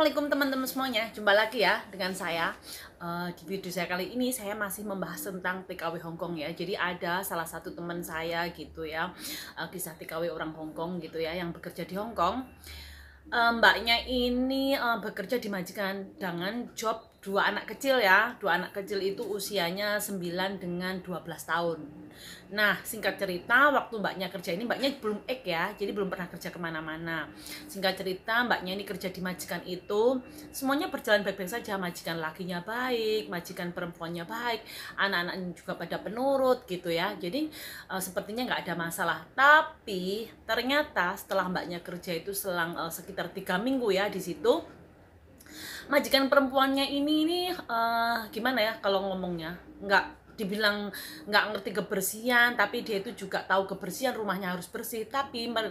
Assalamualaikum teman-teman semuanya Jumpa lagi ya dengan saya uh, Di video saya kali ini saya masih membahas tentang TKW Hongkong ya Jadi ada salah satu teman saya gitu ya uh, Kisah TKW orang Hongkong gitu ya Yang bekerja di Hongkong uh, eh, Mbaknya ini uh, bekerja di majikan dengan job dua anak kecil ya dua anak kecil itu usianya 9 dengan 12 tahun nah singkat cerita waktu mbaknya kerja ini mbaknya belum ek ya jadi belum pernah kerja kemana-mana singkat cerita mbaknya ini kerja di majikan itu semuanya berjalan baik-baik saja majikan lakinya baik majikan perempuannya baik anak-anaknya juga pada penurut gitu ya jadi e, sepertinya nggak ada masalah tapi ternyata setelah mbaknya kerja itu selang e, sekitar tiga minggu ya di situ majikan perempuannya ini ini uh, gimana ya kalau ngomongnya nggak dibilang nggak ngerti kebersihan tapi dia itu juga tahu kebersihan rumahnya harus bersih tapi eh,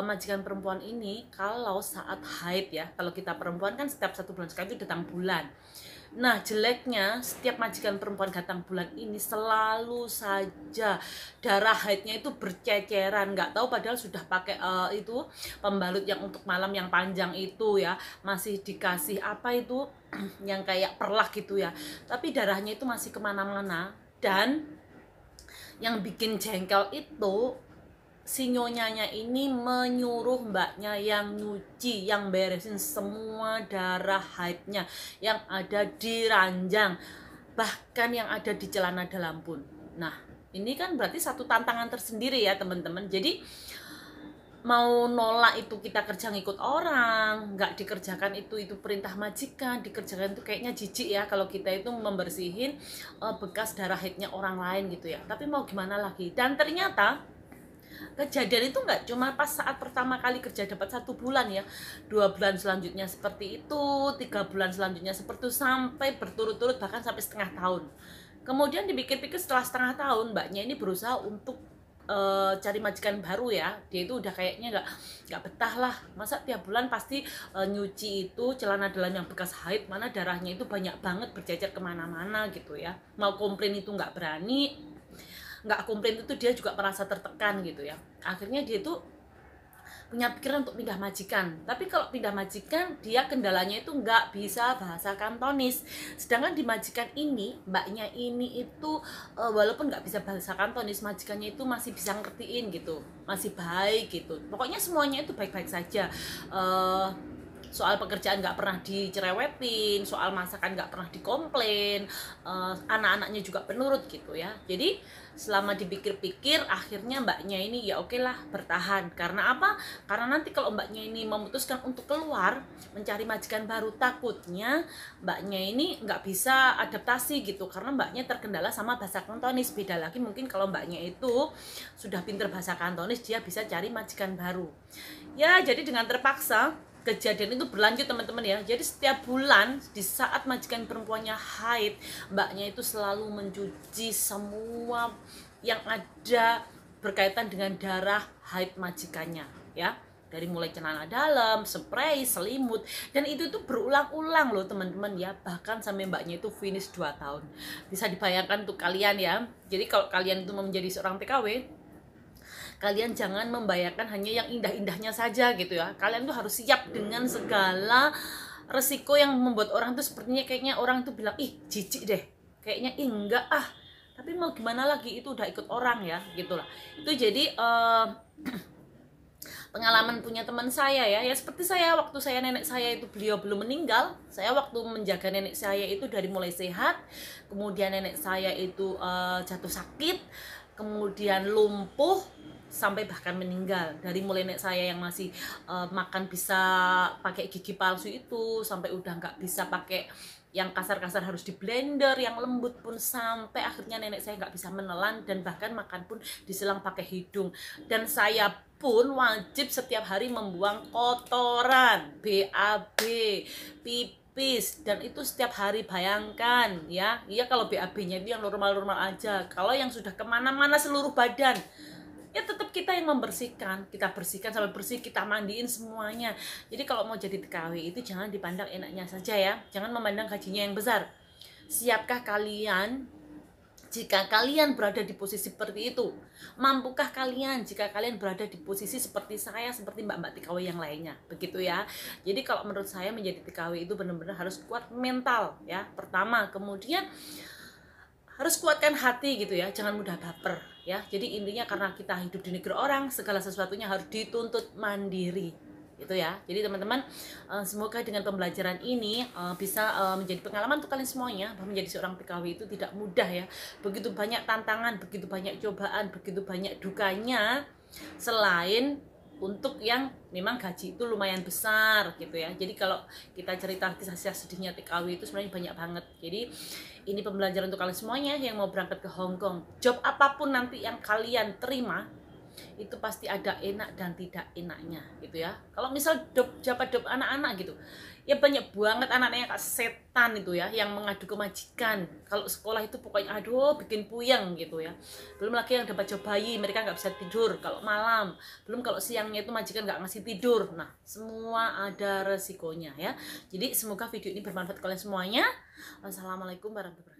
majikan perempuan ini kalau saat haid ya kalau kita perempuan kan setiap satu bulan sekali itu datang bulan Nah, jeleknya setiap majikan perempuan datang bulan ini selalu saja darah haidnya itu berceceran. Nggak tahu padahal sudah pakai uh, itu pembalut yang untuk malam yang panjang itu ya, masih dikasih apa itu yang kayak perlah gitu ya. Tapi darahnya itu masih kemana-mana dan yang bikin jengkel itu si nyonyanya ini menyuruh mbaknya yang nyuci, yang beresin semua darah haidnya yang ada di ranjang, bahkan yang ada di celana dalam pun. Nah, ini kan berarti satu tantangan tersendiri ya teman-teman. Jadi mau nolak itu kita kerja ngikut orang, nggak dikerjakan itu itu perintah majikan, dikerjakan itu kayaknya jijik ya kalau kita itu membersihin eh, bekas darah haidnya orang lain gitu ya. Tapi mau gimana lagi? Dan ternyata kejadian itu nggak cuma pas saat pertama kali kerja dapat satu bulan ya dua bulan selanjutnya seperti itu tiga bulan selanjutnya seperti itu sampai berturut-turut bahkan sampai setengah tahun kemudian dipikir-pikir setelah setengah tahun mbaknya ini berusaha untuk E, cari majikan baru ya dia itu udah kayaknya nggak nggak betah lah masa tiap bulan pasti e, nyuci itu celana dalam yang bekas haid mana darahnya itu banyak banget berjajar kemana-mana gitu ya mau komplain itu nggak berani nggak komplain itu dia juga merasa tertekan gitu ya akhirnya dia itu punya pikiran untuk pindah majikan tapi kalau pindah majikan dia kendalanya itu nggak bisa bahasa Kantonis sedangkan di majikan ini mbaknya ini itu eh, walaupun nggak bisa bahasa Kantonis majikannya itu masih bisa ngertiin gitu masih baik gitu pokoknya semuanya itu baik-baik saja eh, soal pekerjaan nggak pernah dicerewetin soal masakan nggak pernah dikomplain uh, anak-anaknya juga penurut gitu ya jadi selama dipikir-pikir akhirnya mbaknya ini ya oke lah bertahan karena apa karena nanti kalau mbaknya ini memutuskan untuk keluar mencari majikan baru takutnya mbaknya ini nggak bisa adaptasi gitu karena mbaknya terkendala sama bahasa kantonis beda lagi mungkin kalau mbaknya itu sudah pinter bahasa kantonis dia bisa cari majikan baru ya jadi dengan terpaksa kejadian itu berlanjut teman-teman ya jadi setiap bulan di saat majikan perempuannya haid mbaknya itu selalu mencuci semua yang ada berkaitan dengan darah haid majikannya ya dari mulai celana dalam, spray, selimut dan itu tuh berulang-ulang loh teman-teman ya bahkan sampai mbaknya itu finish 2 tahun bisa dibayangkan untuk kalian ya jadi kalau kalian itu mau menjadi seorang TKW kalian jangan membayarkan hanya yang indah-indahnya saja gitu ya kalian tuh harus siap dengan segala resiko yang membuat orang tuh sepertinya kayaknya orang tuh bilang ih jijik deh kayaknya ih enggak ah tapi mau gimana lagi itu udah ikut orang ya gitulah itu jadi uh, pengalaman punya teman saya ya ya seperti saya waktu saya nenek saya itu beliau belum meninggal saya waktu menjaga nenek saya itu dari mulai sehat kemudian nenek saya itu uh, jatuh sakit kemudian lumpuh sampai bahkan meninggal dari mulai nenek saya yang masih uh, makan bisa pakai gigi palsu itu sampai udah nggak bisa pakai yang kasar-kasar harus di blender, yang lembut pun sampai akhirnya nenek saya nggak bisa menelan dan bahkan makan pun diselang pakai hidung. Dan saya pun wajib setiap hari membuang kotoran, BAB, pipi, tipis dan itu setiap hari bayangkan ya iya kalau BAB-nya itu yang normal-normal aja kalau yang sudah kemana-mana seluruh badan ya tetap kita yang membersihkan kita bersihkan sampai bersih kita mandiin semuanya jadi kalau mau jadi TKW itu jangan dipandang enaknya saja ya jangan memandang gajinya yang besar siapkah kalian jika kalian berada di posisi seperti itu? Mampukah kalian jika kalian berada di posisi seperti saya, seperti mbak-mbak TKW yang lainnya? Begitu ya. Jadi kalau menurut saya menjadi TKW itu benar-benar harus kuat mental ya. Pertama, kemudian harus kuatkan hati gitu ya, jangan mudah baper ya. Jadi intinya karena kita hidup di negeri orang, segala sesuatunya harus dituntut mandiri itu ya jadi teman-teman eh, semoga dengan pembelajaran ini eh, bisa eh, menjadi pengalaman untuk kalian semuanya bahwa menjadi seorang TKW itu tidak mudah ya begitu banyak tantangan begitu banyak cobaan begitu banyak dukanya selain untuk yang memang gaji itu lumayan besar gitu ya jadi kalau kita cerita kisah-kisah sedihnya TKW itu sebenarnya banyak banget jadi ini pembelajaran untuk kalian semuanya yang mau berangkat ke Hong Kong job apapun nanti yang kalian terima itu pasti ada enak dan tidak enaknya gitu ya kalau misal dop japa dop anak-anak gitu ya banyak banget anak-anak yang setan itu ya yang mengadu ke majikan. kalau sekolah itu pokoknya aduh bikin puyeng gitu ya belum lagi yang dapat bayi mereka nggak bisa tidur kalau malam belum kalau siangnya itu majikan nggak ngasih tidur nah semua ada resikonya ya jadi semoga video ini bermanfaat kalian semuanya wassalamualaikum warahmatullahi wabarakatuh